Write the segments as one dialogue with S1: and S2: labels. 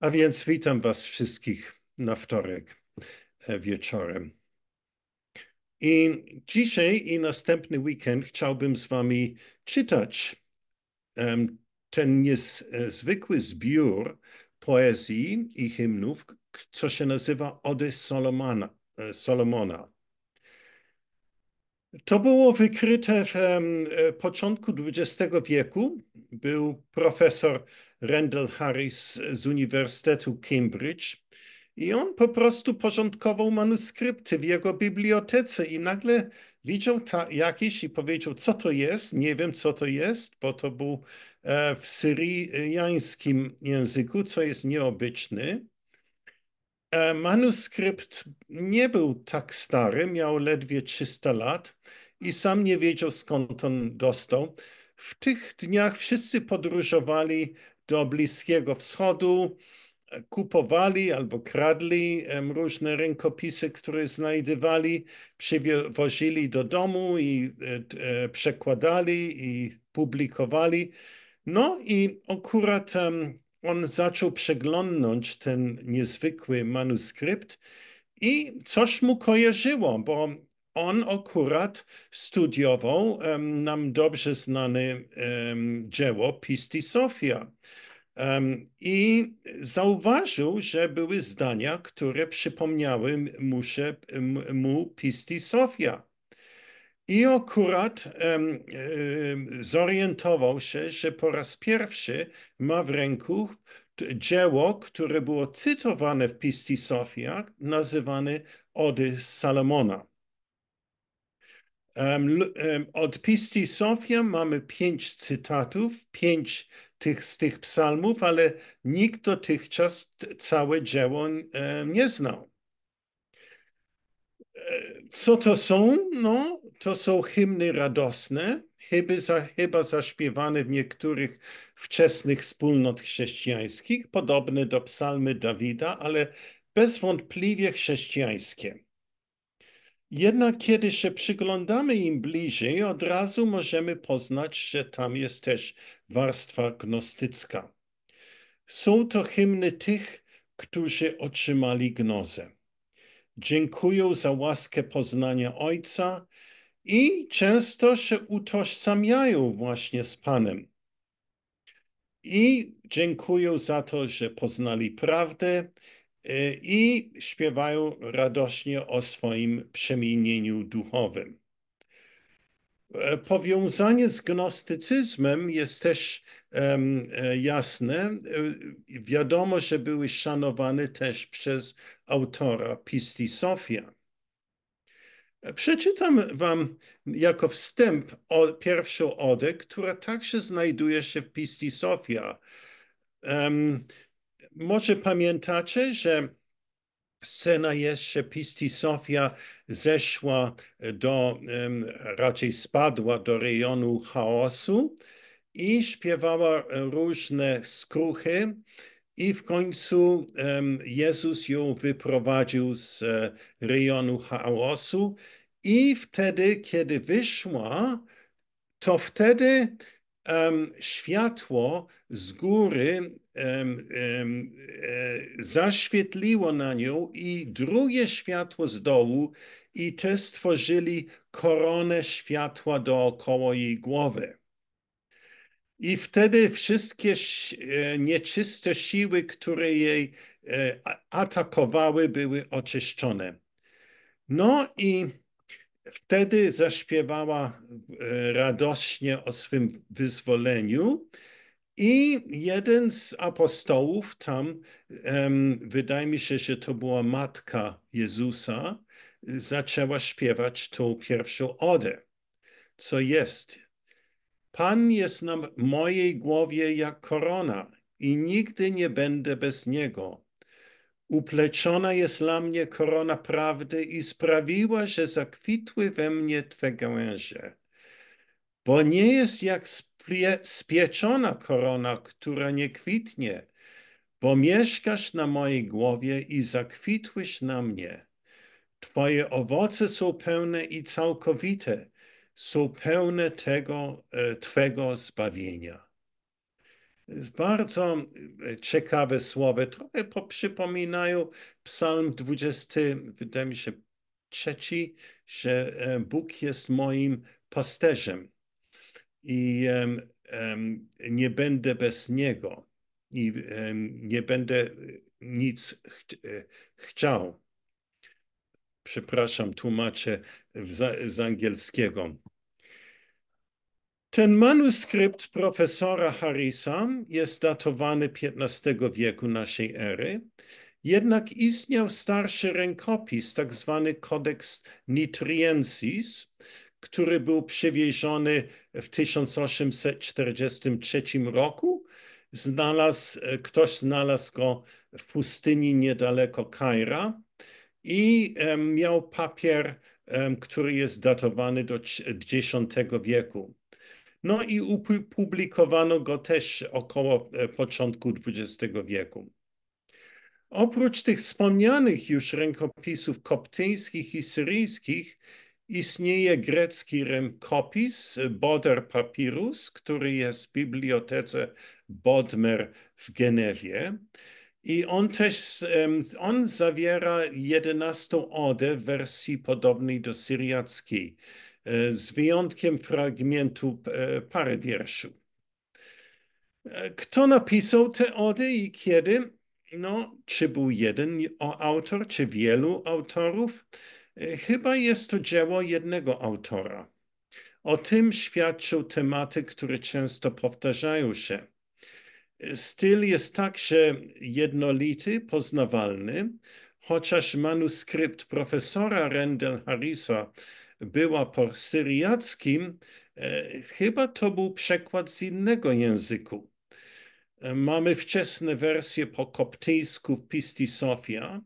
S1: A więc witam Was wszystkich na wtorek e, wieczorem. I dzisiaj i następny weekend chciałbym z Wami czytać ten niezwykły e, zbiór poezji i hymnów, co się nazywa Ody e, Solomona. Solomona. To było wykryte w e, początku XX wieku. Był profesor Randall Harris z Uniwersytetu Cambridge i on po prostu porządkował manuskrypty w jego bibliotece i nagle widział jakieś i powiedział, co to jest, nie wiem co to jest, bo to był e, w syriańskim języku, co jest nieobyczny. E, manuskrypt nie był tak stary, miał ledwie 300 lat i sam nie wiedział skąd on dostał. W tych dniach wszyscy podróżowali do Bliskiego Wschodu, e, kupowali albo kradli różne rękopisy, które znajdywali, przywozili do domu i e, przekładali i publikowali. No i akurat on zaczął przeglądnąć ten niezwykły manuskrypt i coś mu kojarzyło, bo on akurat studiował um, nam dobrze znane um, dzieło Pisti Sofia. Um, I zauważył, że były zdania, które przypomniały mu, się, mu Pisti Sofia. I akurat um, zorientował się, że po raz pierwszy ma w ręku dzieło, które było cytowane w Pisti Sofia, nazywane Ody Salomona. Um, um, od Pisti Sofia mamy pięć cytatów, pięć tych, z tych psalmów, ale nikt dotychczas całe dzieło nie znał. E, co to są? No, to są hymny radosne, chyba, za, chyba zaśpiewane w niektórych wczesnych wspólnot chrześcijańskich, podobne do psalmy Dawida, ale bezwątpliwie chrześcijańskie. Jednak kiedy się przyglądamy im bliżej, od razu możemy poznać, że tam jest też warstwa gnostycka. Są to hymny tych, którzy otrzymali gnozę. Dziękują za łaskę poznania Ojca i często się utożsamiają właśnie z Panem. I dziękują za to, że poznali prawdę y, i śpiewają radośnie o swoim przemienieniu duchowym. E, powiązanie z gnostycyzmem jest też um, jasne. E, wiadomo, że były szanowane też przez autora Sofia. Przeczytam wam jako wstęp o, pierwszą odę, która także znajduje się w Pisti Sofia. Um, może pamiętacie, że scena jeszcze Pisti Sofia zeszła do, um, raczej spadła do rejonu chaosu i śpiewała różne skruchy i w końcu Jezus ją wyprowadził z e, rejonu chaosu. I wtedy, kiedy wyszła, to wtedy um, światło z góry um, um, e, zaświetliło na nią i drugie światło z dołu, i te stworzyli koronę światła dookoła jej głowy. I wtedy wszystkie e, nieczyste siły, które jej e, atakowały, były oczyszczone. No i wtedy zaśpiewała e, radośnie o swym wyzwoleniu. I jeden z apostołów tam, wydaje mi się, że to była matka Jezusa, zaczęła śpiewać tą pierwszą odę, co jest Pan jest na mojej głowie jak korona i nigdy nie będę bez Niego. Upleciona jest dla mnie korona prawdy i sprawiła, że zakwitły we mnie Twe gałęzie. Bo nie jest jak spie spieczona korona, która nie kwitnie, bo mieszkasz na mojej głowie i zakwitłeś na mnie. Twoje owoce są pełne i całkowite są pełne tego e, Twego zbawienia. Bardzo e, ciekawe słowa, trochę przypominają Psalm 20, wydaje mi się, trzeci, że e, Bóg jest moim pasterzem i nie będę bez Niego i nie będę nic ch chciał. Przepraszam, tłumaczę z, z angielskiego. Ten manuskrypt profesora Harrisa jest datowany XV wieku naszej ery, jednak istniał starszy rękopis, tak zwany Kodeks Nitriensis, który był przywieziony w 1843 roku. Znalazł, ktoś znalazł go w pustyni niedaleko Kaira i miał papier, który jest datowany do X wieku. No i upublikowano go też około e, początku XX wieku. Oprócz tych wspomnianych już rękopisów koptyjskich i syryjskich, istnieje grecki rękopis Boder papyrus, który jest w bibliotece Bodmer w Genewie. I on też on zawiera 11 odę w wersji podobnej do syriackiej. E, z wyjątkiem fragmentu e, pary e, Kto napisał te ody i kiedy? No, czy był jeden autor, czy wielu autorów? Chyba jest to dzieło jednego autora. O tym świadczą tematy, które często powtarzają się. Styl jest także jednolity, poznawalny, chociaż manuskrypt profesora Rendel Harrisa była po syriackim, e, chyba to był przekład z innego języku. E, mamy wczesne wersje po koptyjsku w Pisti Sofia.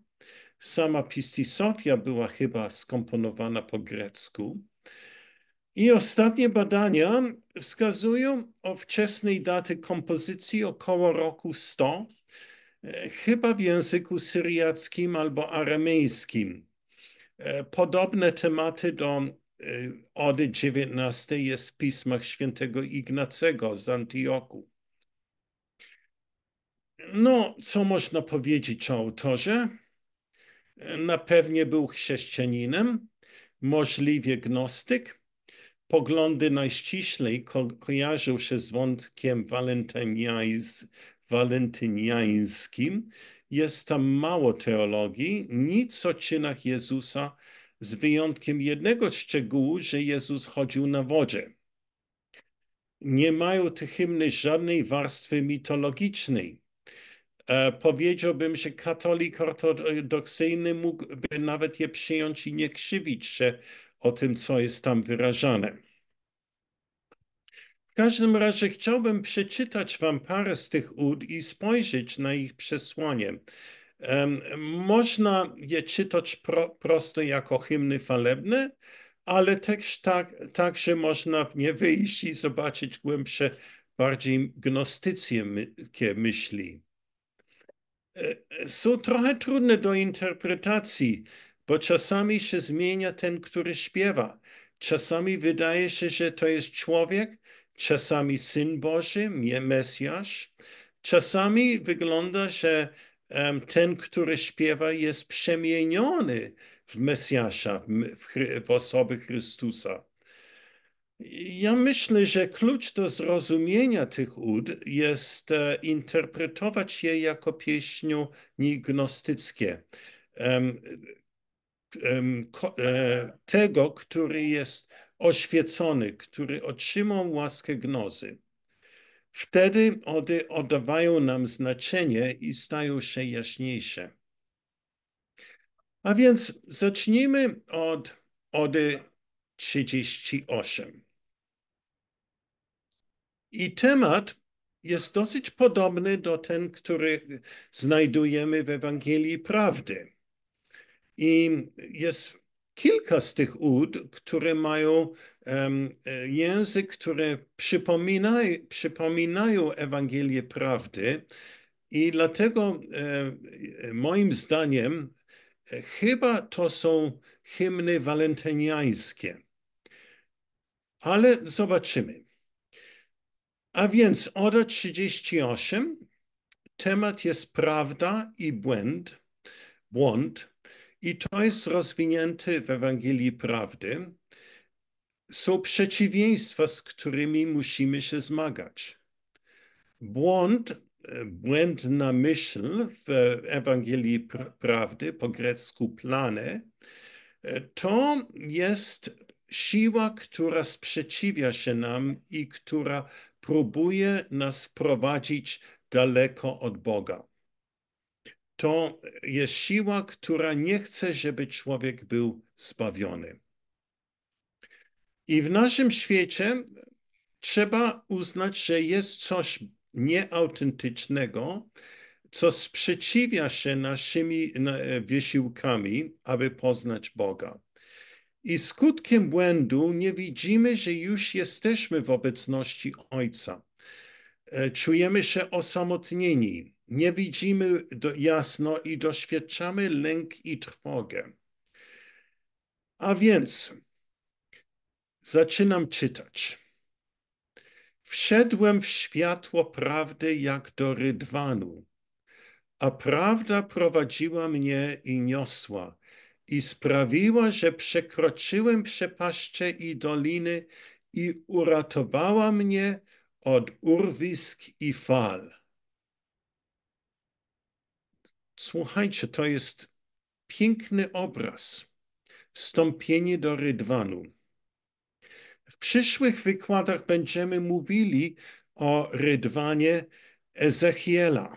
S1: Sama Pisti Sofia była chyba skomponowana po grecku. I ostatnie badania wskazują o wczesnej daty kompozycji około roku 100, e, chyba w języku syriackim albo aramejskim. E, podobne tematy do e, Ody 19 jest w pismach świętego Ignacego z Antioku. No, co można powiedzieć o autorze? E, na pewnie był chrześcijaninem, możliwie gnostyk. Poglądy najściślej ko kojarzył się z wątkiem walentyniańskim, jest tam mało teologii, nic o czynach Jezusa, z wyjątkiem jednego szczegółu, że Jezus chodził na wodzie. Nie mają te hymny żadnej warstwy mitologicznej. E, powiedziałbym, że katolik ortodoksyjny mógłby nawet je przyjąć i nie krzywić się o tym, co jest tam wyrażane. W każdym razie chciałbym przeczytać Wam parę z tych ud i spojrzeć na ich przesłanie. Można je czytać pro, prosto jako hymny falebne, ale też tak, także można w nie wyjść i zobaczyć głębsze, bardziej gnostyckie myśli. E, są trochę trudne do interpretacji, bo czasami się zmienia ten, który śpiewa. Czasami wydaje się, że to jest człowiek, czasami Syn Boży, Mesjasz. Czasami wygląda, że ten, który śpiewa, jest przemieniony w Mesjasza, w, w osobę Chrystusa. Ja myślę, że klucz do zrozumienia tych ud jest e, interpretować je jako pieśniu gnostyckie. E, tego, który jest oświecony, który otrzymał łaskę gnozy. Wtedy ody oddawają nam znaczenie i stają się jaśniejsze. A więc zacznijmy od ody 38. I temat jest dosyć podobny do ten, który znajdujemy w Ewangelii Prawdy. I jest kilka z tych ud, które mają um, język, które przypominają, przypominają Ewangelię Prawdy. I dlatego e, e, moim zdaniem chyba to są hymny walentyniańskie. Ale zobaczymy. A więc Oda 38, temat jest prawda i błęd. Błąd. I to jest rozwinięte w Ewangelii Prawdy. Są przeciwieństwa, z którymi musimy się zmagać. Błąd, e, błędna myśl w Ewangelii Prawdy, po grecku plane, to jest siła, która sprzeciwia się nam i która próbuje nas prowadzić daleko od Boga to jest siła, która nie chce, żeby człowiek był zbawiony. I w naszym świecie trzeba uznać, że jest coś nieautentycznego, co sprzeciwia się naszymi e, wysiłkami, aby poznać Boga. I skutkiem błędu nie widzimy, że już jesteśmy w obecności Ojca. E, czujemy się osamotnieni, nie widzimy jasno i doświadczamy lęk i trwogę. A więc zaczynam czytać. Wszedłem w światło prawdy jak do rydwanu, a prawda prowadziła mnie i niosła i sprawiła, że przekroczyłem przepaście i doliny i uratowała mnie od urwisk i fal. Słuchajcie, to jest piękny obraz. Wstąpienie do Rydwanu. W przyszłych wykładach będziemy mówili o Rydwanie Ezechiela.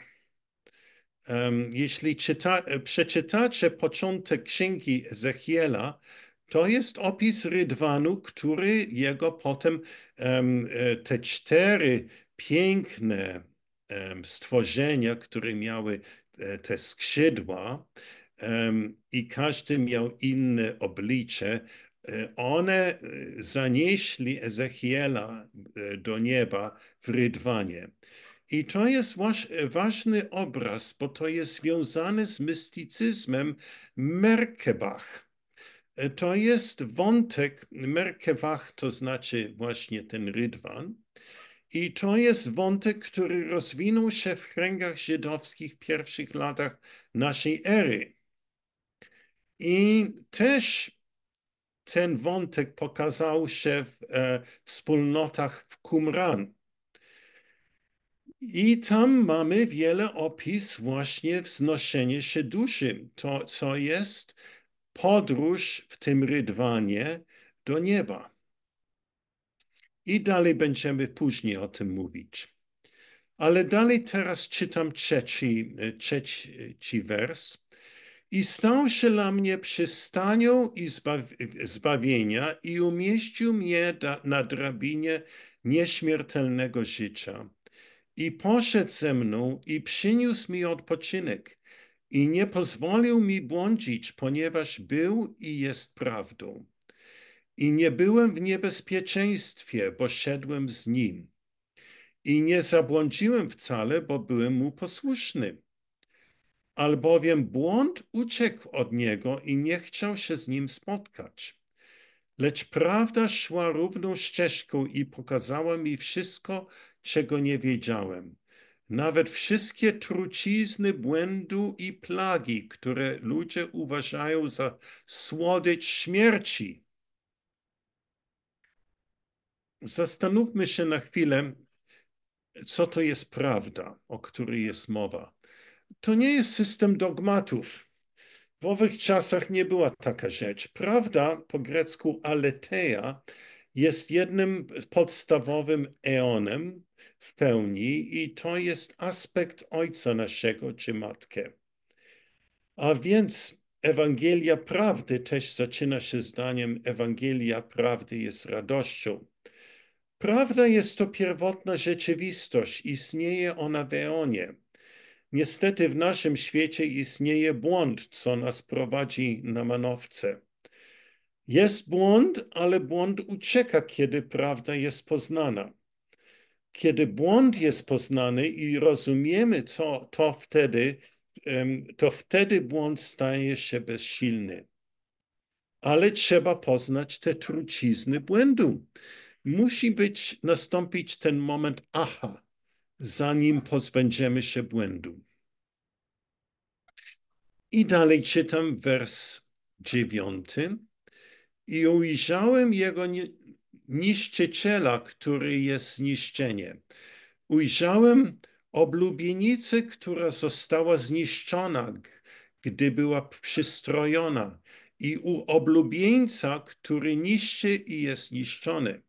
S1: Jeśli czyta, przeczytacie początek księgi Ezechiela, to jest opis Rydwanu, który jego potem e, te cztery piękne stworzenia, które miały E, te skrzydła i każdy miał inne oblicze. E, one e, zanieśli Ezechiela do nieba w Rydwanie. I to jest ważny obraz, bo to jest związane z mystycyzmem Merkebach. To jest wątek Merkebach, to znaczy właśnie ten rydwan. I to jest wątek, który rozwinął się w kręgach żydowskich w pierwszych latach naszej ery. I też ten wątek pokazał się w e, wspólnotach w Qumran. I tam mamy wiele opis właśnie wznoszenie się duszy, to co jest podróż w tym rydwanie do nieba. I dalej będziemy później o tym mówić. Ale dalej teraz czytam trzeci, e, trzeci wers. I stał się dla mnie przystanią i zbawienia i umieścił mnie na drabinie nieśmiertelnego życia. I poszedł ze mną i przyniósł mi odpoczynek i nie pozwolił mi błądzić, ponieważ był i jest prawdą. I nie byłem w niebezpieczeństwie, bo szedłem z nim. I nie zabłądziłem wcale, bo byłem mu posłuszny. Albowiem błąd uciekł od niego i nie chciał się z nim spotkać. Lecz prawda szła równą ścieżką i pokazała mi wszystko, czego nie wiedziałem. Nawet wszystkie trucizny błędu i plagi, które ludzie uważają za słodycz śmierci Zastanówmy się na chwilę, co to jest prawda, o której jest mowa. To nie jest system dogmatów. W owych czasach nie była taka rzecz. Prawda po grecku aletheia jest jednym podstawowym eonem w pełni i to jest aspekt ojca naszego czy matkę. A więc Ewangelia prawdy też zaczyna się zdaniem Ewangelia prawdy jest radością. Prawda jest to pierwotna rzeczywistość, istnieje ona w eonie. Niestety w naszym świecie istnieje błąd, co nas prowadzi na manowce. Jest błąd, ale błąd ucieka, kiedy prawda jest poznana. Kiedy błąd jest poznany i rozumiemy to wtedy, to wtedy błąd staje się bezsilny. Ale trzeba poznać te trucizny błędu musi być, nastąpić ten moment aha, zanim pozbędziemy się błędu. I dalej czytam wers dziewiąty. I ujrzałem jego niszczyciela, który jest zniszczenie. Ujrzałem oblubienicę, która została zniszczona, gdy była przystrojona, i u oblubieńca, który niszczy i jest niszczony.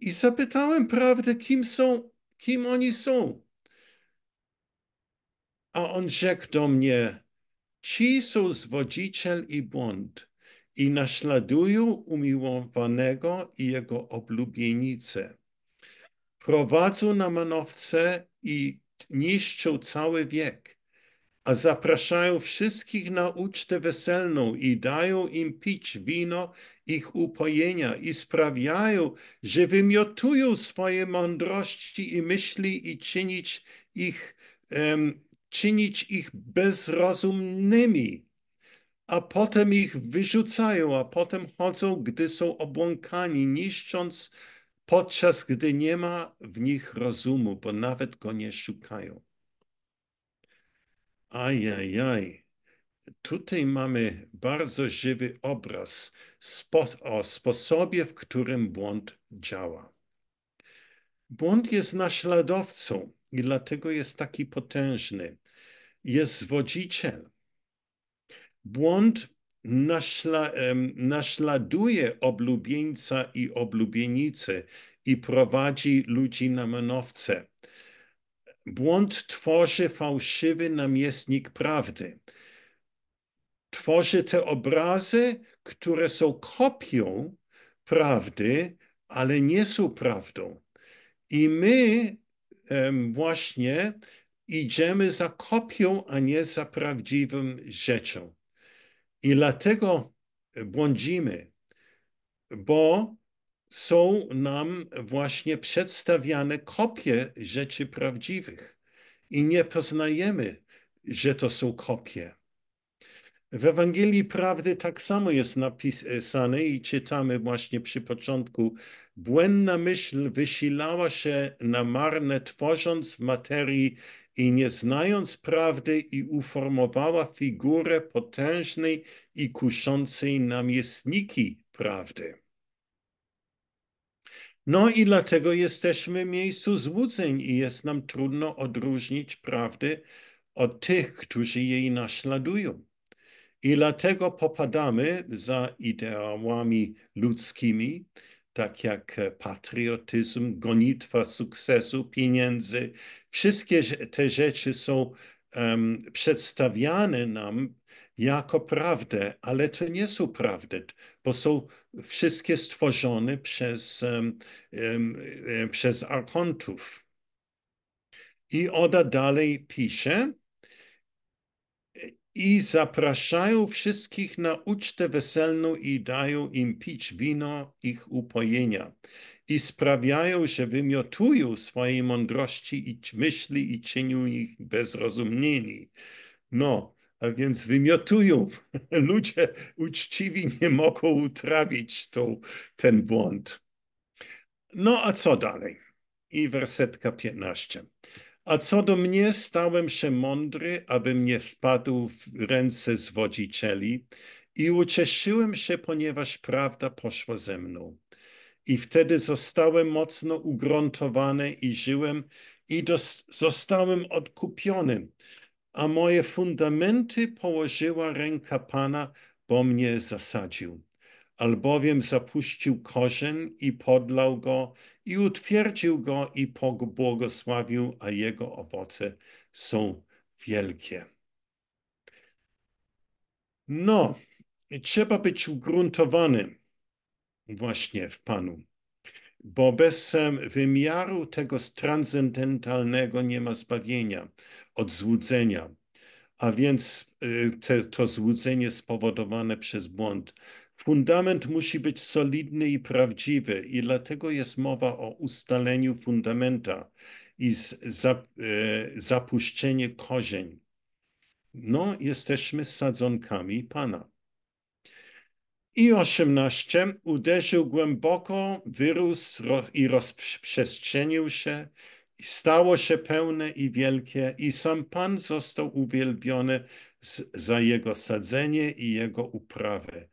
S1: I zapytałem prawdę, kim są, kim oni są. A on rzekł do mnie, ci są zwodziciel i błąd i naśladują umiłowanego i jego oblubienicę. Prowadzą na manowce i niszczą cały wiek a zapraszają wszystkich na ucztę weselną i dają im pić wino ich upojenia i sprawiają, że wymiotują swoje mądrości i myśli i czynić ich, um, czynić ich bezrozumnymi. A potem ich wyrzucają, a potem chodzą, gdy są obłąkani, niszcząc, podczas gdy nie ma w nich rozumu, bo nawet go nie szukają. Ajajaj. Tutaj mamy bardzo żywy obraz spo o sposobie, w którym błąd działa. Błąd jest naśladowcą i dlatego jest taki potężny. Jest zwodziciel. Błąd naśla, naśladuje oblubieńca i oblubienicę i prowadzi ludzi na manowce. Błąd tworzy fałszywy namiestnik prawdy. Tworzy te obrazy, które są kopią prawdy, ale nie są prawdą. I my właśnie idziemy za kopią, a nie za prawdziwym rzeczą. I dlatego błądzimy, bo są nam właśnie przedstawiane kopie rzeczy prawdziwych i nie poznajemy, że to są kopie. W Ewangelii Prawdy tak samo jest napisane i czytamy właśnie przy początku. Błędna myśl wysilała się na marne, tworząc w materii i nie znając prawdy i uformowała figurę potężnej i kuszącej namiestniki prawdy. No i dlatego jesteśmy w miejscu złudzeń i jest nam trudno odróżnić prawdy od tych, którzy jej naśladują. I dlatego popadamy za ideałami ludzkimi, tak jak patriotyzm, gonitwa sukcesu, pieniędzy. Wszystkie te rzeczy są um, przedstawiane nam jako prawdę, ale to nie są prawdy, bo są wszystkie stworzone przez, um, um, przez archontów. I Oda dalej pisze, i zapraszają wszystkich na ucztę weselną i dają im pić wino ich upojenia. I sprawiają, że wymiotują swojej mądrości i myśli i czynią ich bezrozumieni. No, a więc wymiotują. Ludzie uczciwi nie mogą utrawić tą, ten błąd. No a co dalej? I wersetka 15. A co do mnie, stałem się mądry, abym nie wpadł w ręce zwodzicieli i ucieszyłem się, ponieważ prawda poszła ze mną. I wtedy zostałem mocno ugruntowany i żyłem i zostałem odkupiony a moje fundamenty położyła ręka Pana, bo mnie zasadził. Albowiem zapuścił korzeń i podlał go, i utwierdził go, i błogosławił, a jego owoce są wielkie. No, trzeba być ugruntowanym właśnie w Panu bo bez wymiaru tego transcendentalnego nie ma zbawienia od złudzenia. A więc y, te, to złudzenie spowodowane przez błąd. Fundament musi być solidny i prawdziwy, i dlatego jest mowa o ustaleniu fundamenta i zap, y, zapuszczenie korzeń. No, jesteśmy sadzonkami Pana. I-18 uderzył głęboko, wyrósł i rozprzestrzenił się, i stało się pełne i wielkie, i sam Pan został uwielbiony za jego sadzenie i jego uprawę,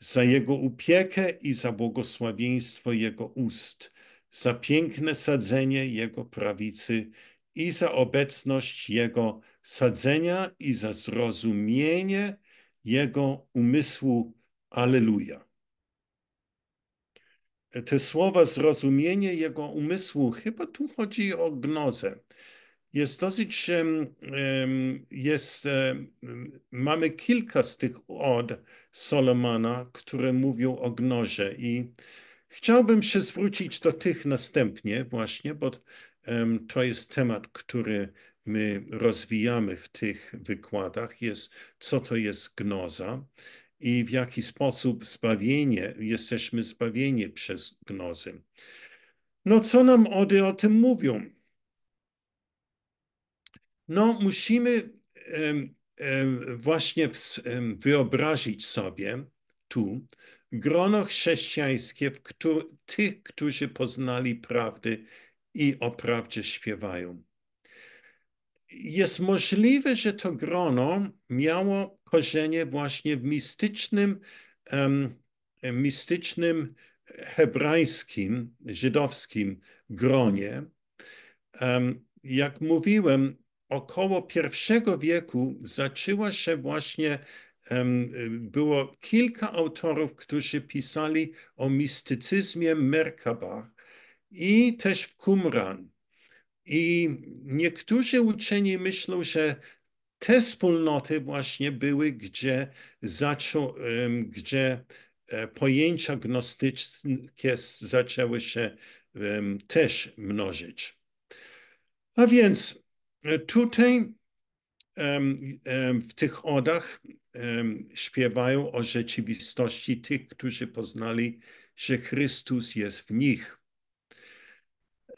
S1: za jego upiekę i za błogosławieństwo jego ust, za piękne sadzenie jego prawicy i za obecność jego sadzenia i za zrozumienie jego umysłu Aleluja. Te słowa, zrozumienie jego umysłu, chyba tu chodzi o gnozę. Jest dosyć, jest, e, mamy kilka z tych od Solomana, które mówią o gnozie i chciałbym się zwrócić do tych następnie właśnie, bo to jest temat, który my rozwijamy w tych wykładach, jest co to jest gnoza i w jaki sposób zbawienie, jesteśmy zbawieni przez gnozy. No co nam ody o tym mówią? No musimy właśnie wyobrazić sobie tu grono chrześcijańskie, w któ tych, którzy poznali prawdy i o prawdzie śpiewają. Jest możliwe, że to grono miało korzenie właśnie w mistycznym, um, mistycznym hebrajskim, żydowskim gronie. Um, jak mówiłem, około pierwszego wieku zaczęła się właśnie, um, było kilka autorów, którzy pisali o mistycyzmie Merkaba i też w Qumran. I niektórzy uczeni myślą, że te wspólnoty właśnie były, gdzie, zaczą, gdzie e, pojęcia gnostyczne zaczęły się też mnożyć. A więc e, tutaj w tych odach śpiewają o rzeczywistości tych, którzy poznali, że Chrystus jest w nich.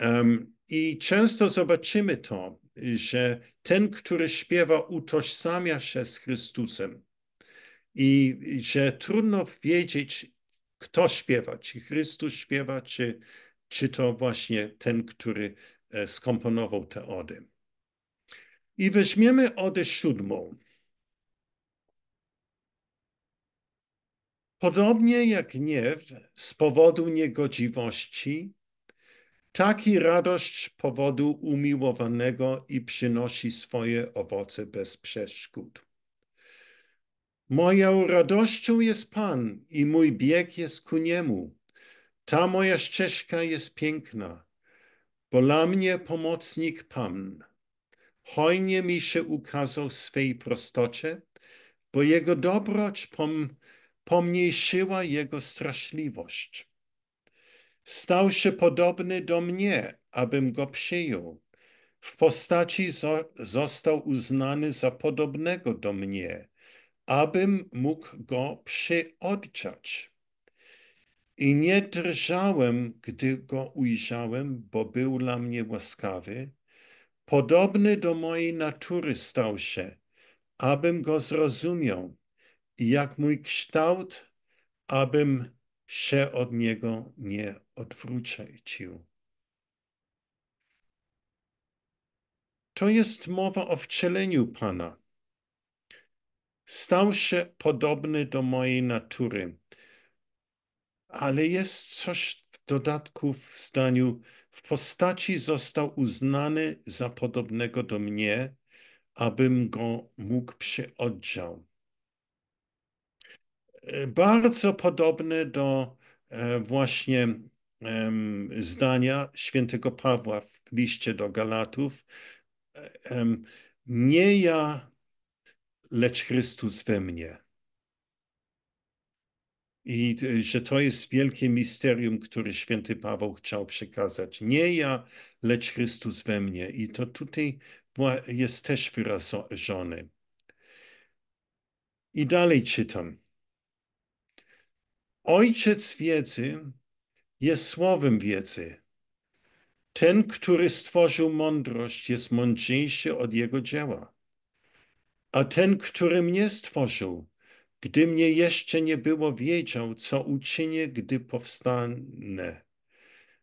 S1: Um, i często zobaczymy to, że ten, który śpiewa, utożsamia się z Chrystusem. I że trudno wiedzieć, kto śpiewa, czy Chrystus śpiewa, czy, czy to właśnie ten, który e, skomponował te ody. I weźmiemy odę siódmą. Podobnie jak gniew z powodu niegodziwości, Taki radość powodu umiłowanego i przynosi swoje owoce bez przeszkód. Moją radością jest Pan i mój bieg jest ku Niemu. Ta moja ścieżka jest piękna, bo dla mnie pomocnik Pan. Hojnie mi się ukazał swej prostocie, bo Jego dobroć pom pomniejszyła Jego straszliwość. Stał się podobny do mnie, abym go przyjął. W postaci został uznany za podobnego do mnie, abym mógł go przyodczać. I nie drżałem, gdy go ujrzałem, bo był dla mnie łaskawy. Podobny do mojej natury stał się, abym go zrozumiał, jak mój kształt, abym się od niego nie odwrócił. To jest mowa o wcieleniu Pana. Stał się podobny do mojej natury, ale jest coś w dodatku w zdaniu, w postaci został uznany za podobnego do mnie, abym go mógł przyodział bardzo podobny do e, właśnie zdania świętego Pawła w liście do Galatów. E, nie ja, lecz Chrystus we mnie. I e, że to jest wielkie misterium, które święty Paweł chciał przekazać. Nie ja, lecz Chrystus we mnie. I to tutaj jest też wyrażone I dalej czytam. Ojciec wiedzy jest słowem wiedzy. Ten, który stworzył mądrość, jest mądrzejszy od jego dzieła. A ten, który mnie stworzył, gdy mnie jeszcze nie było, wiedział, co uczynię, gdy powstanę.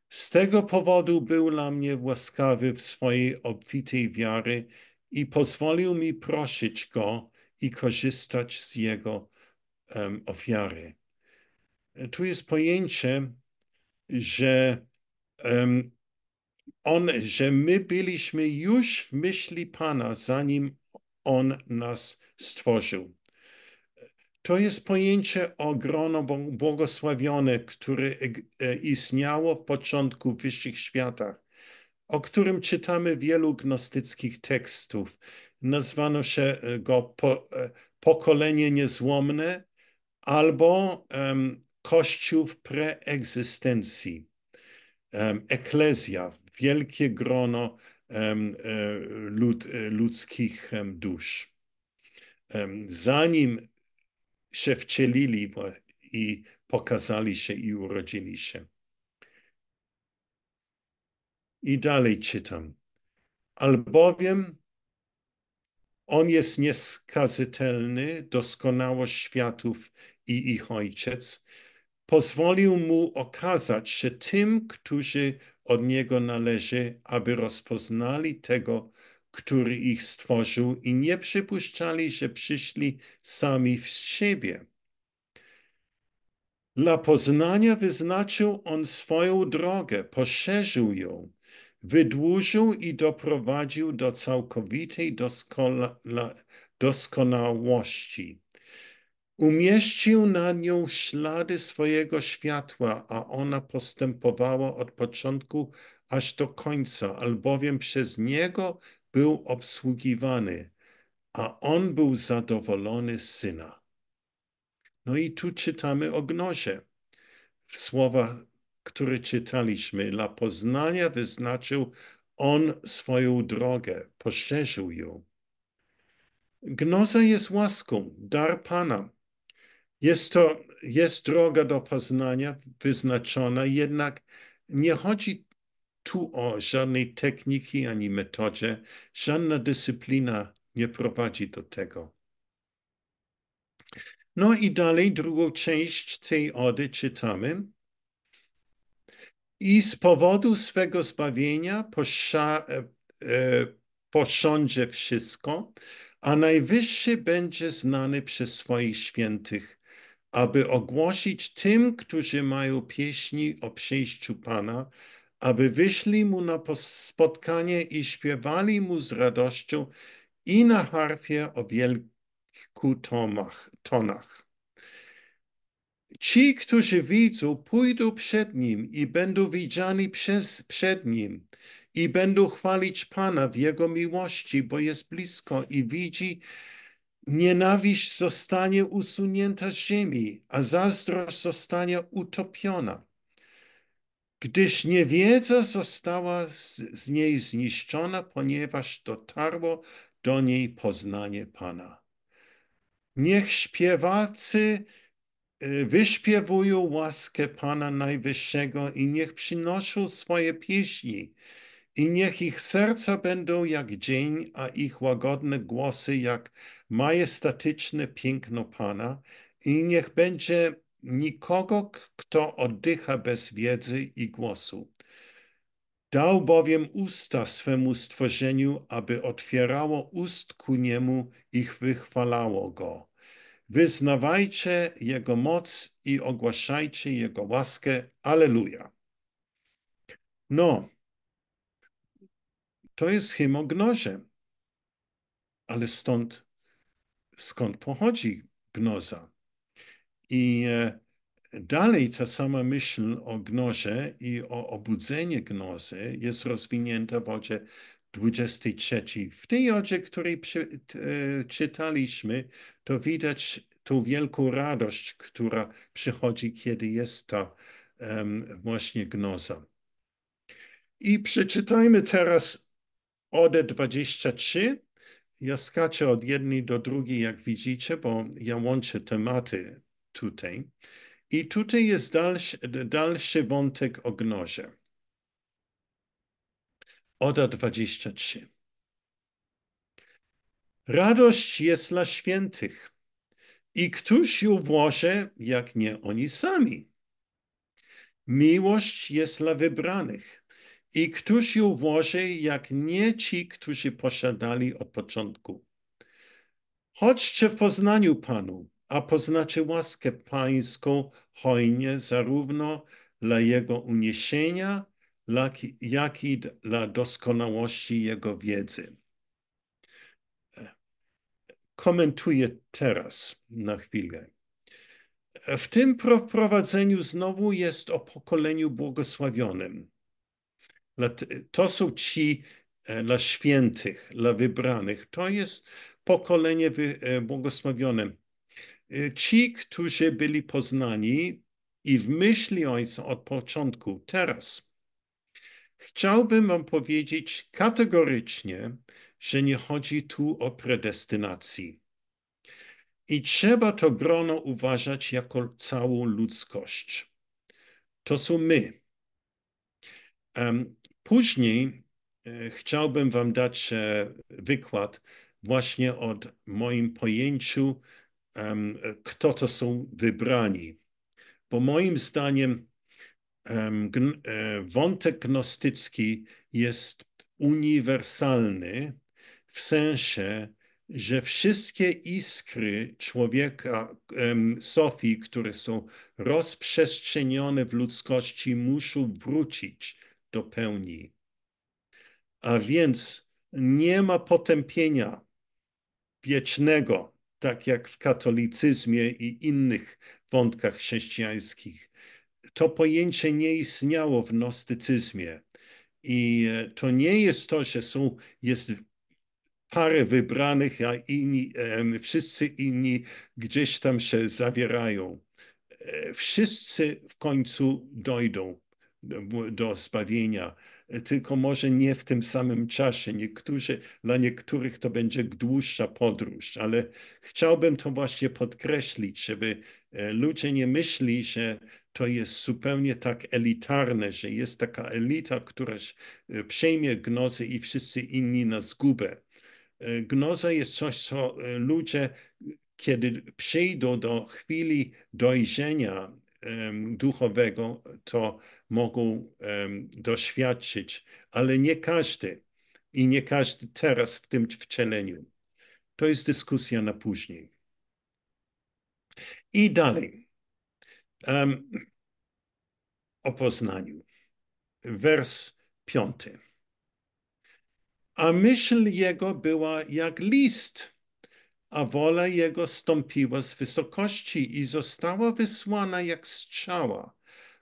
S1: Z tego powodu był dla mnie łaskawy w swojej obfitej wiary i pozwolił mi prosić go i korzystać z jego um, ofiary tu jest pojęcie, że um, on, że my byliśmy już w myśli Pana, zanim On nas stworzył. To jest pojęcie o błogosławione, które e, e, istniało w początku w wyższych światach, o którym czytamy wielu gnostyckich tekstów. Nazwano się e, go po, pokolenie niezłomne albo um, Kościół w preegzystencji, eklezja, wielkie grono e, lud, e, ludzkich dusz. Zanim się wcielili i pokazali się i urodzili się. I dalej czytam. Albowiem on jest nieskazytelny, doskonałość światów i ich ojciec, pozwolił mu okazać się tym, którzy od niego należy, aby rozpoznali tego, który ich stworzył i nie przypuszczali, że przyszli sami w siebie. Dla poznania wyznaczył on swoją drogę, poszerzył ją, wydłużył i doprowadził do całkowitej doskona doskonałości. Umieścił na nią ślady swojego światła, a ona postępowała od początku aż do końca, albowiem przez niego był obsługiwany, a on był zadowolony syna. No i tu czytamy o gnozie. W słowach, które czytaliśmy, dla poznania wyznaczył on swoją drogę, poszerzył ją. Gnoza jest łaską, dar Pana jest to, jest droga do poznania wyznaczona, jednak nie chodzi tu o żadnej techniki ani metodzie. Żadna dyscyplina nie prowadzi do tego. No i dalej drugą część tej ody czytamy. I z powodu swego zbawienia posza, e, e wszystko, a najwyższy będzie znany przez swoich świętych aby ogłosić tym, którzy mają pieśni o przyjściu Pana, aby wyszli mu na spotkanie i śpiewali mu z radością i na harfie o wielku tomach, tonach. Ci, którzy widzą, pójdą przed nim i będą widziani przez, przed nim i będą chwalić Pana w jego miłości, bo jest blisko i widzi, Nienawiść zostanie usunięta z ziemi, a zazdrość zostanie utopiona, gdyż niewiedza została z, z niej zniszczona, ponieważ dotarło do niej poznanie Pana. Niech śpiewacy y, wyśpiewują łaskę Pana Najwyższego i niech przynoszą swoje pieśni i niech ich serca będą jak dzień, a ich łagodne głosy jak majestatyczne piękno Pana. I niech będzie nikogo, kto oddycha bez wiedzy i głosu. Dał bowiem usta swemu stworzeniu, aby otwierało ust ku niemu i wychwalało go. Wyznawajcie jego moc i ogłaszajcie jego łaskę. Aleluja. No, to jest hymognozie. Ale stąd, skąd pochodzi gnoza? I e, dalej ta sama myśl o gnozie i o obudzenie gnozy jest rozwinięta w odzie 23. W tej odzie, której e, czytaliśmy, to widać tą wielką radość, która przychodzi, kiedy jest ta właśnie gnoza. I przeczytajmy teraz ODE 23. Ja skaczę od jednej do drugiej, jak widzicie, bo ja łączę tematy tutaj. I tutaj jest dalszy, dalszy wątek o gnozie. Oda 23. Radość jest dla świętych i któż ją włoży, jak nie oni sami? Miłość jest dla wybranych i któż ją włoży, jak nie ci, którzy posiadali od początku? Chodźcie w poznaniu Panu, a poznacie łaskę Pańską hojnie, zarówno dla Jego uniesienia, jak i dla doskonałości Jego wiedzy. Komentuję teraz na chwilę. W tym prowadzeniu znowu jest o pokoleniu błogosławionym to są ci e, dla świętych, dla wybranych. To jest pokolenie e, błogosławione. E, ci, którzy byli poznani i w myśli Ojca od początku, teraz. Chciałbym Wam powiedzieć kategorycznie, że nie chodzi tu o predestynację I trzeba to grono uważać jako całą ludzkość. To są my. Później e, chciałbym Wam dać e, wykład właśnie od moim pojęciu, kto to są wybrani. Bo moim zdaniem e, wątek gnostycki jest uniwersalny w sensie, że wszystkie iskry człowieka, Sofii, które są rozprzestrzenione w ludzkości, muszą wrócić do pełni. A więc nie ma potępienia wiecznego, tak jak w katolicyzmie i innych wątkach chrześcijańskich. To pojęcie nie istniało w gnostycyzmie. I e, to nie jest to, że są, jest parę wybranych, a inni, wszyscy inni gdzieś tam się zawierają. E, wszyscy w końcu dojdą do zbawienia, e, tylko może nie w tym samym czasie. Niektórzy, dla niektórych to będzie dłuższa podróż, ale chciałbym to właśnie podkreślić, żeby e, ludzie nie myśli, że to jest zupełnie tak elitarne, że jest taka elita, która e, przejmie gnozę i wszyscy inni na zgubę. Gnoza jest coś, co ludzie, kiedy przyjdą do chwili dojrzenia, duchowego to mogą doświadczyć, ale nie każdy i nie każdy teraz w tym wcieleniu. To jest dyskusja na później. I dalej. Um, o poznaniu. Wers piąty. A myśl jego była jak list a wola jego stąpiła z wysokości i została wysłana jak strzała,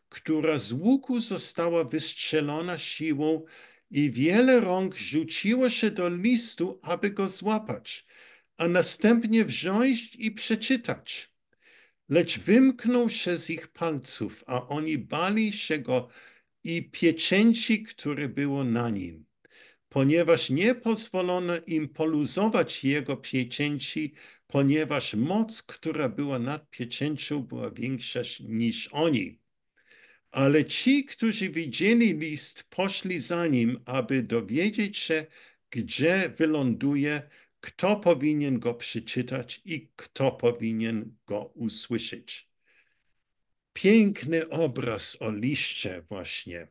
S1: która z łuku została wystrzelona siłą i wiele rąk rzuciło się do listu, aby go złapać, a następnie wziąć i przeczytać. Lecz wymknął się z ich palców, a oni bali się go i pieczęci, które było na nim ponieważ nie pozwolono im poluzować jego pieczęci, ponieważ moc, która była nad pieczęcią, była większa niż oni. Ale ci, którzy widzieli list, poszli za nim, aby dowiedzieć się, gdzie wyląduje, kto powinien go przeczytać i kto powinien go usłyszeć. Piękny obraz o liście właśnie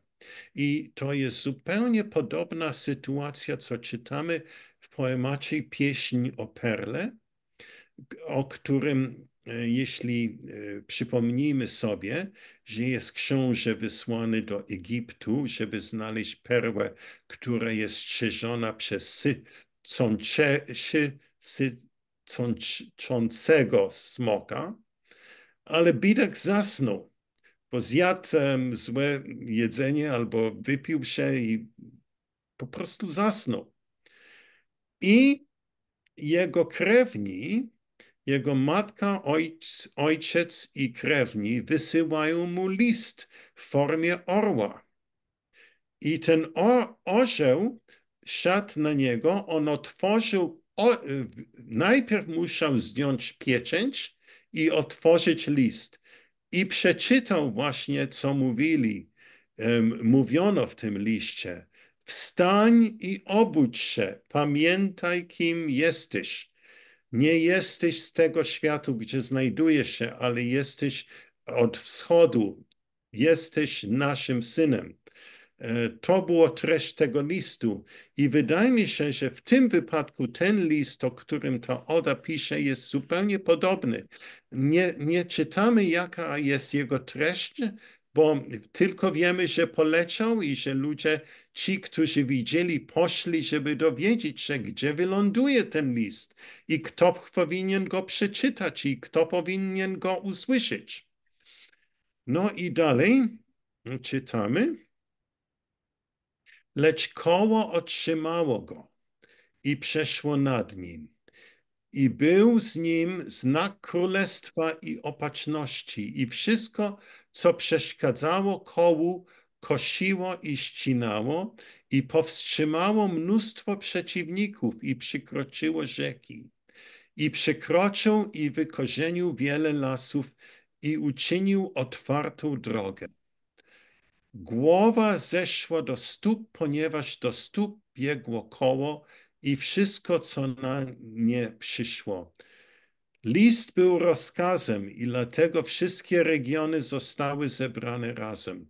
S1: i to jest zupełnie podobna sytuacja, co czytamy w poemacie Pieśń o Perle, o którym, e, jeśli e, przypomnijmy sobie, że jest książę wysłany do Egiptu, żeby znaleźć perłę, która jest strzeżona przez sy, cącze, sy, sy, smoka, ale Bidek zasnął bo zjadł um, złe jedzenie albo wypił się i po prostu zasnął. I jego krewni, jego matka, ojc, ojciec i krewni wysyłają mu list w formie orła. I ten or, orzeł siadł na niego, on otworzył, o, najpierw musiał zdjąć pieczęć i otworzyć list i przeczytał właśnie, co mówili, mówiono w tym liście. Wstań i obudź się, pamiętaj, kim jesteś. Nie jesteś z tego światu, gdzie znajdujesz się, ale jesteś od wschodu. Jesteś naszym synem. E, to było treść tego listu. I wydaje mi się, że w tym wypadku ten list, o którym ta Oda pisze, jest zupełnie podobny. Nie, nie czytamy, jaka jest jego treść, bo tylko wiemy, że poleciał i że ludzie, ci, którzy widzieli, poszli, żeby dowiedzieć się, gdzie wyląduje ten list i kto powinien go przeczytać i kto powinien go usłyszeć. No i dalej czytamy lecz koło otrzymało go i przeszło nad nim. I był z nim znak królestwa i opatrzności, i wszystko, co przeszkadzało kołu, kosiło i ścinało, i powstrzymało mnóstwo przeciwników, i przykroczyło rzeki. I przekroczył i wykorzenił wiele lasów, i uczynił otwartą drogę Głowa zeszła do stóp, ponieważ do stóp biegło koło i wszystko, co na nie przyszło. List był rozkazem i dlatego wszystkie regiony zostały zebrane razem.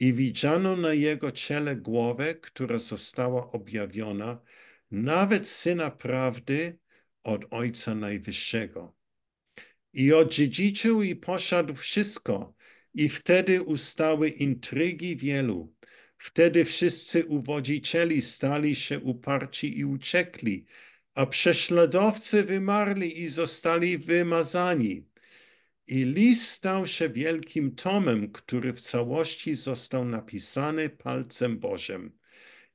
S1: I widziano na jego ciele głowę, która została objawiona, nawet syna prawdy od Ojca Najwyższego. I odziedziczył i poszedł wszystko, i wtedy ustały intrygi wielu. Wtedy wszyscy uwodzicieli stali się uparci i uciekli, a prześladowcy wymarli i zostali wymazani. I list stał się wielkim tomem, który w całości został napisany palcem Bożym.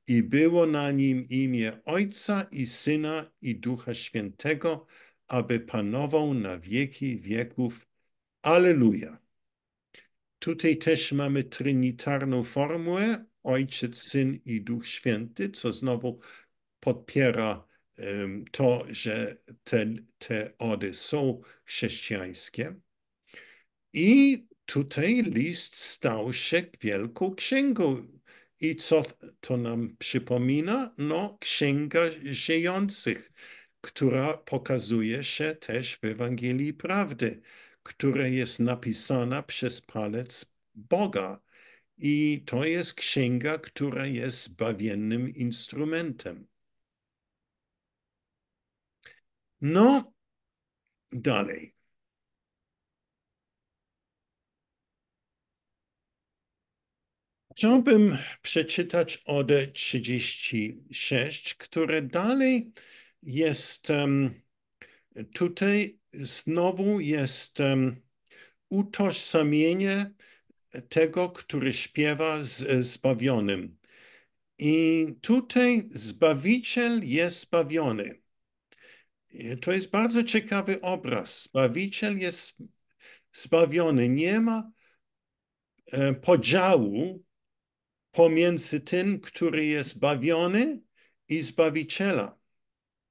S1: I było na nim imię Ojca i Syna i Ducha Świętego, aby panował na wieki wieków. Aleluja. Tutaj też mamy trinitarną formułę, Ojciec, Syn i Duch Święty, co znowu podpiera um, to, że te, te ody są chrześcijańskie. I tutaj list stał się wielką księgą. I co to nam przypomina? No, księga żyjących, która pokazuje się też w Ewangelii Prawdy która jest napisana przez palec Boga. I to jest księga, która jest zbawiennym instrumentem. No, dalej. Chciałbym przeczytać Ode 36, które dalej jest um, tutaj znowu jest um, utożsamienie tego, który śpiewa z zbawionym. I tutaj Zbawiciel jest zbawiony. To jest bardzo ciekawy obraz. Zbawiciel jest zbawiony. Nie ma e, podziału pomiędzy tym, który jest zbawiony i Zbawiciela.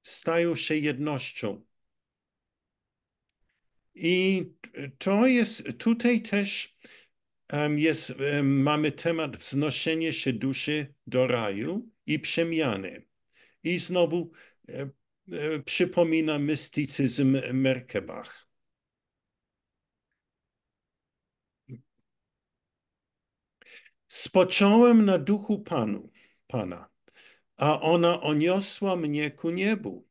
S1: Stają się jednością. I to jest tutaj też jest, mamy temat wznoszenie się duszy do raju i przemiany. I znowu e, e, przypomina mistycyzm Merkebach. Spocząłem na duchu Panu, Pana, a ona oniosła mnie ku niebu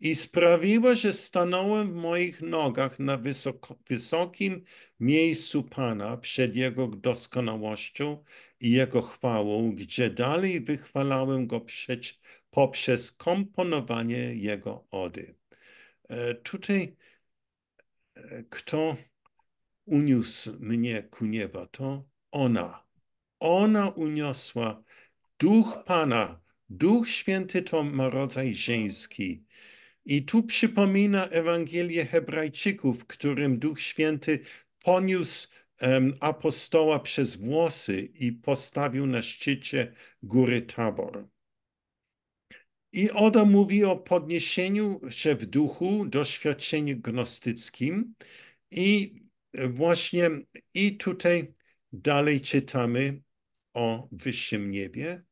S1: i sprawiła, że stanąłem w moich nogach na wysoko, wysokim miejscu Pana przed Jego doskonałością i Jego chwałą, gdzie dalej wychwalałem Go poprzez komponowanie Jego ody. E, tutaj e, kto uniósł mnie ku nieba, to ona. Ona uniosła Duch Pana, Duch Święty to ma rodzaj żeński i tu przypomina Ewangelię Hebrajczyków, w którym Duch Święty poniósł um, apostoła przez włosy i postawił na szczycie góry Tabor. I Oda mówi o podniesieniu się w duchu, doświadczeniu gnostyckim i e, właśnie i tutaj dalej czytamy o wyższym niebie.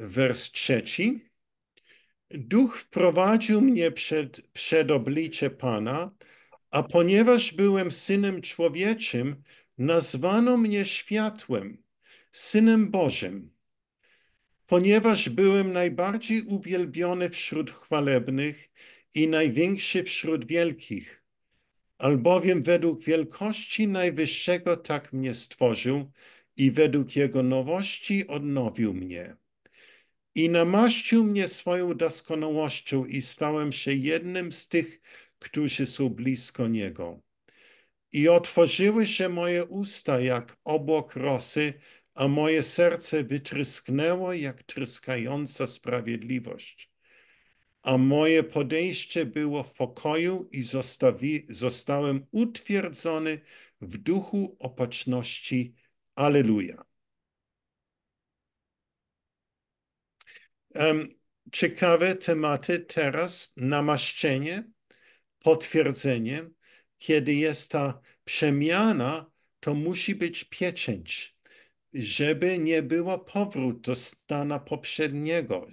S1: wers trzeci. Duch wprowadził mnie przed, przed oblicze Pana, a ponieważ byłem synem człowieczym, nazwano mnie światłem, synem Bożym. Ponieważ byłem najbardziej uwielbiony wśród chwalebnych i największy wśród wielkich, albowiem według wielkości Najwyższego tak mnie stworzył i według Jego nowości odnowił mnie i namaścił mnie swoją doskonałością i stałem się jednym z tych, którzy są blisko Niego. I otworzyły się moje usta jak obłok rosy, a moje serce wytrysknęło jak tryskająca sprawiedliwość. A moje podejście było w pokoju i zostawi, zostałem utwierdzony w duchu opatrzności. Aleluja. ciekawe tematy teraz, namaszczenie, potwierdzenie. Kiedy jest ta przemiana, to musi być pieczęć, żeby nie było powrót do stanu poprzedniego.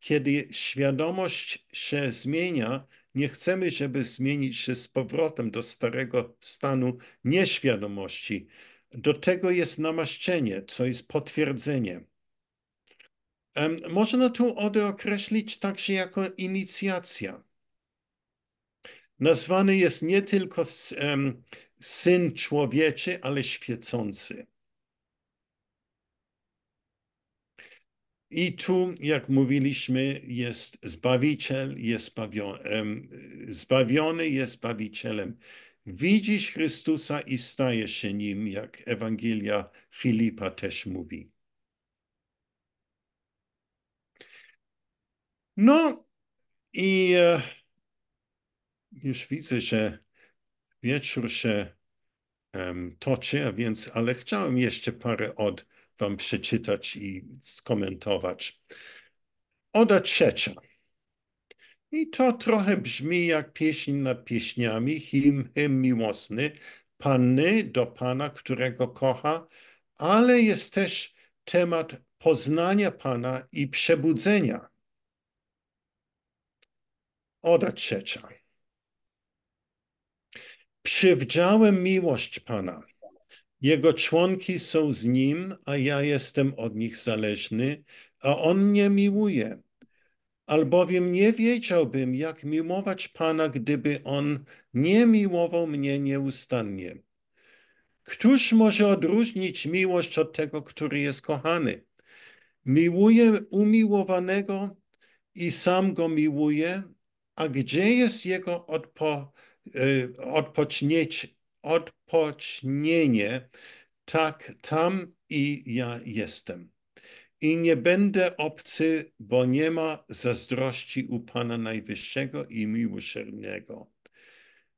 S1: Kiedy świadomość się zmienia, nie chcemy, żeby zmienić się z powrotem do starego stanu nieświadomości. Do tego jest namaszczenie, co jest potwierdzeniem. Można tu odokreślić także jako inicjacja. Nazwany jest nie tylko syn człowieczy, ale świecący. I tu, jak mówiliśmy, jest Zbawiciel, jest zbawiony, zbawiony jest Zbawicielem. Widzisz Chrystusa i stajesz się Nim, jak Ewangelia Filipa też mówi. No i e, już widzę, że wieczór się toczy, a więc, ale chciałem jeszcze parę od Wam przeczytać i skomentować. Oda trzecia. I to trochę brzmi jak pieśń nad pieśniami, hymn, hymn miłosny, Panny do Pana, którego kocha, ale jest też temat poznania Pana i przebudzenia Oda trzecia. Przywdziałem miłość Pana. Jego członki są z Nim, a ja jestem od nich zależny, a On mnie miłuje. Albowiem nie wiedziałbym, jak miłować Pana, gdyby On nie miłował mnie nieustannie. Któż może odróżnić miłość od tego, który jest kochany? Miłuje umiłowanego i sam go miłuje, a gdzie jest jego odpo, y, odpocznienie? Tak, tam i ja jestem. I nie będę obcy, bo nie ma zazdrości u Pana Najwyższego i Miłosiernego.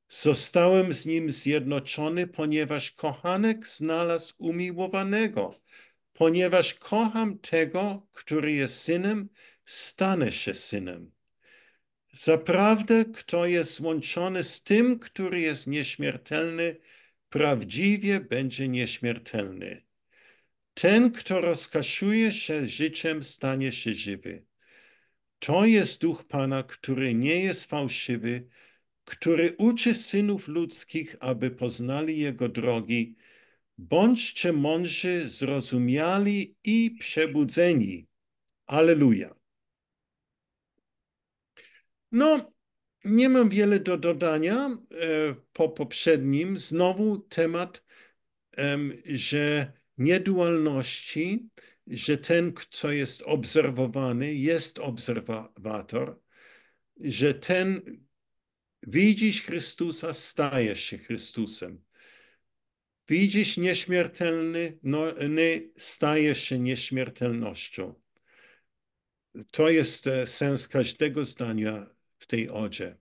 S1: Zostałem z nim zjednoczony, ponieważ kochanek znalazł umiłowanego. Ponieważ kocham tego, który jest synem, stanę się synem. Zaprawdę, kto jest łączony z tym, który jest nieśmiertelny, prawdziwie będzie nieśmiertelny. Ten, kto rozkaszuje się życiem, stanie się żywy. To jest duch Pana, który nie jest fałszywy, który uczy synów ludzkich, aby poznali jego drogi. Bądźcie mądrzy, zrozumiali i przebudzeni. Aleluja. No, nie mam wiele do dodania e, po poprzednim. Znowu temat, że niedualności, że ten, co jest obserwowany, jest obserwator, że ten, widzisz Chrystusa, stajesz się Chrystusem. Widzisz nieśmiertelny, no, nie, stajesz się nieśmiertelnością. To jest e, sens każdego zdania w tej odzie.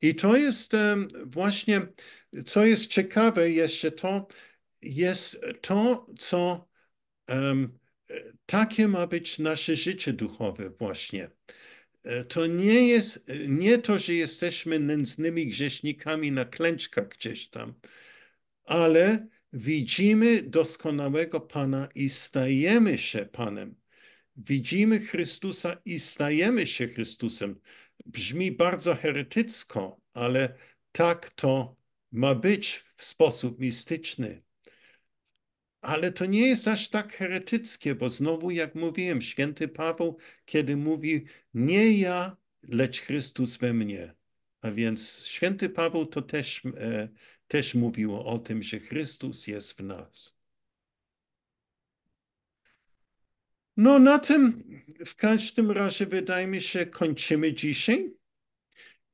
S1: I to jest e, właśnie, co jest ciekawe jeszcze, to jest to, co um, takie ma być nasze życie duchowe właśnie. E, to nie jest, nie to, że jesteśmy nędznymi grzesznikami na klęczkach gdzieś tam, ale widzimy doskonałego Pana i stajemy się Panem. Widzimy Chrystusa i stajemy się Chrystusem. Brzmi bardzo heretycko, ale tak to ma być w sposób mistyczny. Ale to nie jest aż tak heretyckie, bo znowu, jak mówiłem, święty Paweł, kiedy mówi, nie ja, lecz Chrystus we mnie. A więc święty Paweł to też, e, też mówił o tym, że Chrystus jest w nas. No na tym w każdym razie wydaje mi się kończymy dzisiaj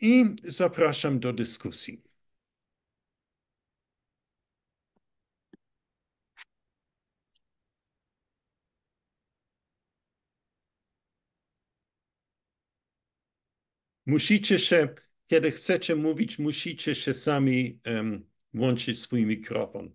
S1: i zapraszam do dyskusji. Musicie się, kiedy chcecie mówić, musicie się sami um, włączyć swój mikrofon.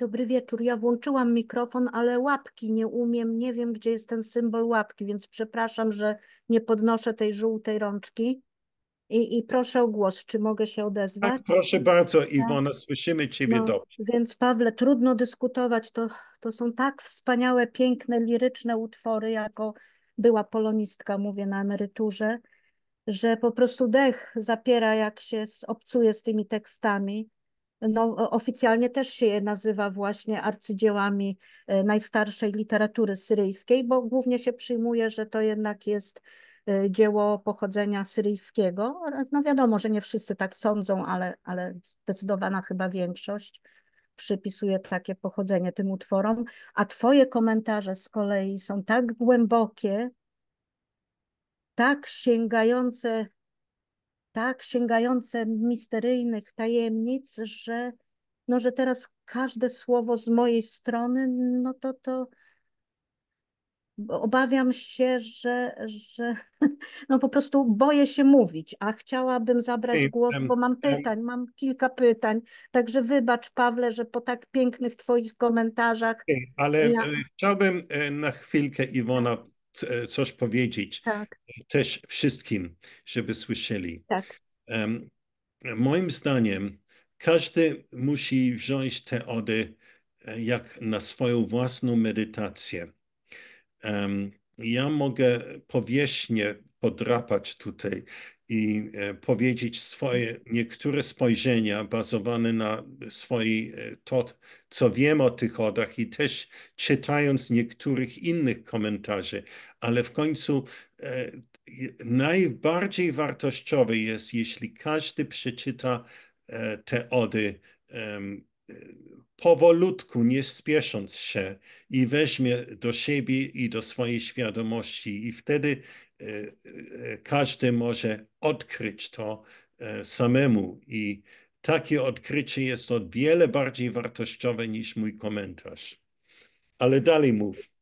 S2: Dobry wieczór. Ja włączyłam mikrofon, ale łapki nie umiem. Nie wiem, gdzie jest ten symbol łapki, więc przepraszam, że nie podnoszę tej żółtej rączki. I, i proszę o głos, czy mogę się odezwać? Tak,
S1: proszę bardzo, tak. Iwona, słyszymy Ciebie no, dobrze.
S2: Więc Pawle, trudno dyskutować. To, to są tak wspaniałe, piękne, liryczne utwory, jako była polonistka, mówię, na emeryturze, że po prostu dech zapiera, jak się obcuje z tymi tekstami no, oficjalnie też się je nazywa właśnie arcydziełami e, najstarszej literatury syryjskiej, bo głównie się przyjmuje, że to jednak jest e, dzieło pochodzenia syryjskiego. No wiadomo, że nie wszyscy tak sądzą, ale, ale zdecydowana chyba większość przypisuje takie pochodzenie tym utworom. A twoje komentarze z kolei są tak głębokie, tak sięgające tak sięgające misteryjnych tajemnic, że, no, że teraz każde słowo z mojej strony, no to to obawiam się, że, że no po prostu boję się mówić, a chciałabym zabrać głos, bo mam pytań, mam kilka pytań. Także wybacz, Pawle, że po tak pięknych Twoich komentarzach. Ale ja... E,
S1: chciałbym e, na chwilkę, Iwona, E, coś powiedzieć tak. też wszystkim, żeby słyszeli. Tak. Um, moim zdaniem każdy musi wziąć te ody e, jak na swoją własną medytację. Um, ja mogę powierzchnię podrapać tutaj i e, powiedzieć swoje niektóre spojrzenia bazowane na swojej, e, to, co wiem o tych odach i też czytając niektórych innych komentarzy, ale w końcu e, najbardziej wartościowe jest, jeśli każdy przeczyta e, te ody e, powolutku, nie spiesząc się i weźmie do siebie i do swojej świadomości i wtedy E, e, każdy może odkryć to e, samemu i takie odkrycie jest o wiele bardziej wartościowe niż mój komentarz. Ale dalej mów.